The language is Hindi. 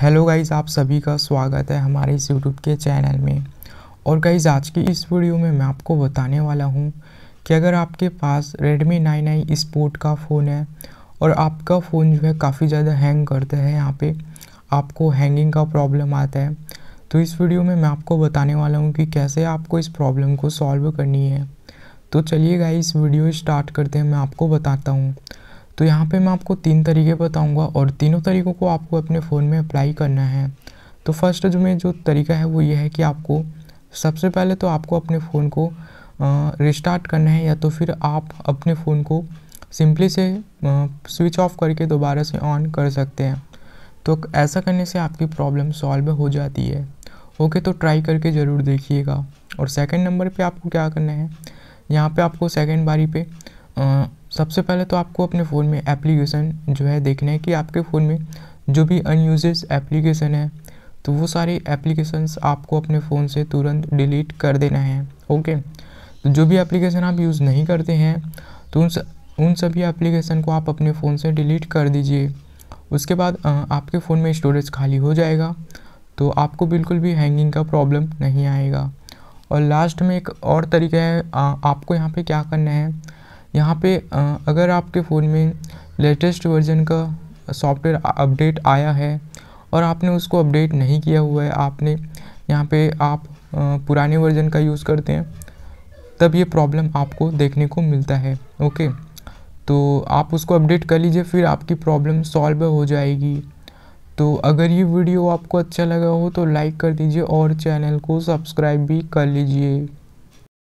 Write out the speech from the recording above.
हेलो गाइज़ आप सभी का स्वागत है हमारे इस यूट्यूब के चैनल में और गाइज़ आज की इस वीडियो में मैं आपको बताने वाला हूँ कि अगर आपके पास Redmi 9i स्पोर्ट का फ़ोन है और आपका फ़ोन जो है काफ़ी ज़्यादा हैंग करता है यहाँ पे आपको हैंगिंग का प्रॉब्लम आता है तो इस वीडियो में मैं आपको बताने वाला हूँ कि कैसे आपको इस प्रॉब्लम को सॉल्व करनी है तो चलिए गाइज़ वीडियो स्टार्ट करते हैं मैं आपको बताता हूँ तो यहाँ पे मैं आपको तीन तरीके बताऊंगा और तीनों तरीक़ों को आपको अपने फ़ोन में अप्लाई करना है तो फर्स्ट जो मैं जो तरीका है वो ये है कि आपको सबसे पहले तो आपको अपने फ़ोन को रिस्टार्ट करना है या तो फिर आप अपने फ़ोन को सिंपली से स्विच ऑफ करके दोबारा से ऑन कर सकते हैं तो ऐसा करने से आपकी प्रॉब्लम सॉल्व हो जाती है ओके तो ट्राई करके ज़रूर देखिएगा और सेकंड नंबर पे आपको क्या करना है यहाँ पे आपको सेकंड बारी पे सबसे पहले तो आपको अपने फ़ोन में एप्लीकेशन जो है देखना है कि आपके फ़ोन में जो भी अनयूज एप्लीकेशन है तो वो सारे एप्लीकेशंस आपको अपने फ़ोन से तुरंत डिलीट कर देना है ओके तो जो भी एप्लीकेशन आप यूज़ नहीं करते हैं तो उन स, उन सभी एप्लीकेशन को आप अपने फ़ोन से डिलीट कर दीजिए उसके बाद आपके फ़ोन में स्टोरेज खाली हो जाएगा तो आपको बिल्कुल भी हैंगिंग का प्रॉब्लम नहीं आएगा और लास्ट में एक और तरीका है आ, आपको यहाँ पे क्या करना है यहाँ पे अगर आपके फ़ोन में लेटेस्ट वर्जन का सॉफ्टवेयर अपडेट आया है और आपने उसको अपडेट नहीं किया हुआ है आपने यहाँ पे आप पुराने वर्जन का यूज़ करते हैं तब ये प्रॉब्लम आपको देखने को मिलता है ओके तो आप उसको अपडेट कर लीजिए फिर आपकी प्रॉब्लम सॉल्व हो जाएगी तो अगर ये वीडियो आपको अच्छा लगा हो तो लाइक कर दीजिए और चैनल को सब्सक्राइब भी कर लीजिए